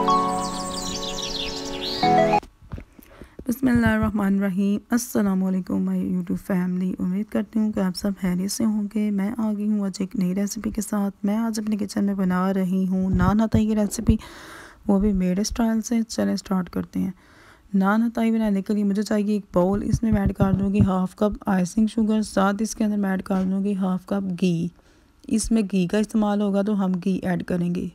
बसमीम अल्लाम my YouTube family उम्मीद करती हूँ कि आप सब हैरियत से होंगे मैं आ गई हूँ आज एक नई रेसिपी के साथ मैं आज अपने किचन में बना रही हूँ नान हताई की रेसिपी वो भी मेरे स्टाइल से चलें स्टार्ट करते हैं नान हताई बनाने के लिए मुझे चाहिए एक बाउल इसमें मैं ऐड कर दूँगी हाफ़ कप आइसिंग शुगर साथ इसके अंदर मैं ऐड कर दूँगी हाफ़ कप घी इसमें घी का इस्तेमाल होगा तो हम घी ऐड करेंगे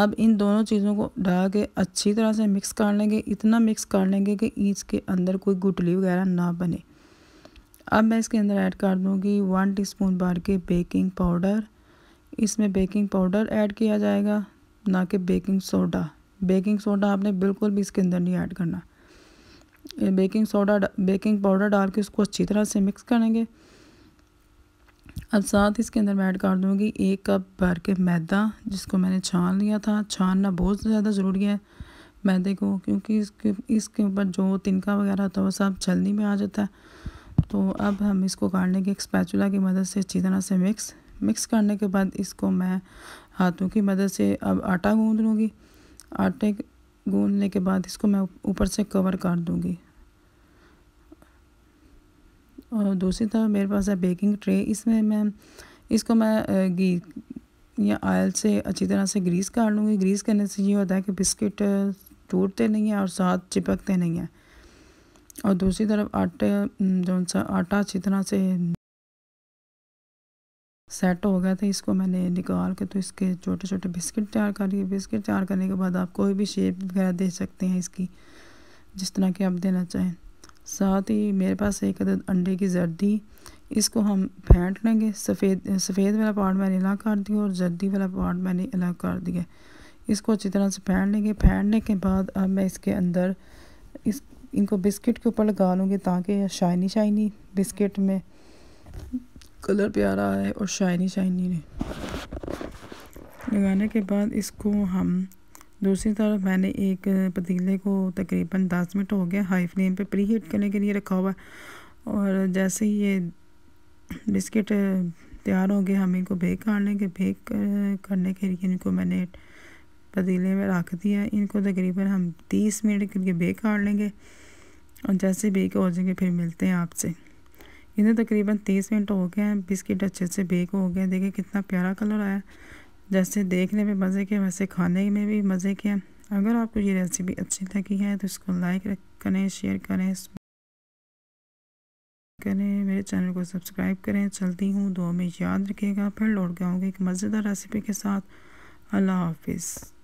अब इन दोनों चीज़ों को डाल के अच्छी तरह से मिक्स कर लेंगे इतना मिक्स कर लेंगे कि ईच के अंदर कोई गुटली वगैरह ना बने अब मैं इसके अंदर ऐड कर दूँगी वन टी स्पून भर के बेकिंग पाउडर इसमें बेकिंग पाउडर ऐड किया जाएगा ना कि बेकिंग सोडा बेकिंग सोडा आपने बिल्कुल भी इसके अंदर नहीं ऐड करना बेकिंग सोडा बेकिंग पाउडर डाल के उसको अच्छी तरह से मिक्स करेंगे अब साथ इसके अंदर मैं ऐड कर दूँगी एक कप भर के मैदा जिसको मैंने छान लिया था छानना बहुत ज़्यादा ज़रूरी है मैदे को क्योंकि इसके इसके ऊपर जो तिनका वगैरह होता है वो सब छलनी में आ जाता है तो अब हम इसको काटने के एक स्पैचुला की मदद से अच्छी तरह से मिक्स मिक्स करने के बाद इसको मैं हाथों की मदद से अब आटा गूँध लूँगी आटे गूँधने के बाद इसको मैं ऊपर से कवर कर दूँगी और दूसरी तरफ मेरे पास है बेकिंग ट्रे इसमें मैं इसको मैं घी या आयल से अच्छी तरह से ग्रीस कर लूँगी ग्रीस करने से ये होता है कि बिस्किट टूटते नहीं हैं और साथ चिपकते नहीं हैं और दूसरी तरफ आटे जो सा आटा अच्छी तरह से सेट हो गया था इसको मैंने निकाल के तो इसके छोटे छोटे बिस्किट तैयार कर लिए बिस्किट तैयार करने के बाद आप कोई भी शेप वगैरह दे सकते हैं इसकी जिस तरह की आप देना चाहें साथ ही मेरे पास एक अदद अंडे की जर्दी इसको हम फेंट लेंगे सफ़ेद सफ़ेद वाला पार्ट मैंने अलग कर दिया और जर्दी वाला पार्ट मैंने अलग कर दिया इसको अच्छी तरह से फेंट लेंगे फेंटने के बाद अब मैं इसके अंदर इस इनको बिस्किट के ऊपर लगा लूँगी ताकि शाइनी शाइनी बिस्किट में कलर प्यारा आए और शाइनी शाइनी लगाने के बाद इसको हम दूसरी तरफ मैंने एक पतीले को तकरीबन दस मिनट हो गया हाई फ्लेम पे प्री हीट करने के लिए रखा हुआ और जैसे ही ये बिस्किट तैयार हो गए हम इनको बेक कर लेंगे बेक करने के लिए इनको मैंने पतीले में रख दिया इनको तकरीबन हम तीस मिनट के लिए बेक कर लेंगे और जैसे बेक हो जाएंगे फिर मिलते हैं आपसे इन्हें तकरीबन तीस मिनट हो गए हैं बिस्किट अच्छे से बेक हो गए देखिए कितना प्यारा कलर आया जैसे देखने में मज़े के वैसे खाने में भी मज़े के अगर आपको ये रेसिपी अच्छी लगी है तो इसको लाइक करें शेयर करें करें मेरे चैनल को सब्सक्राइब करें चलती हूँ दो में याद रखिएगा फिर लौट गया होंगे एक मज़ेदार रेसिपी के साथ अल्लाह हाफिज़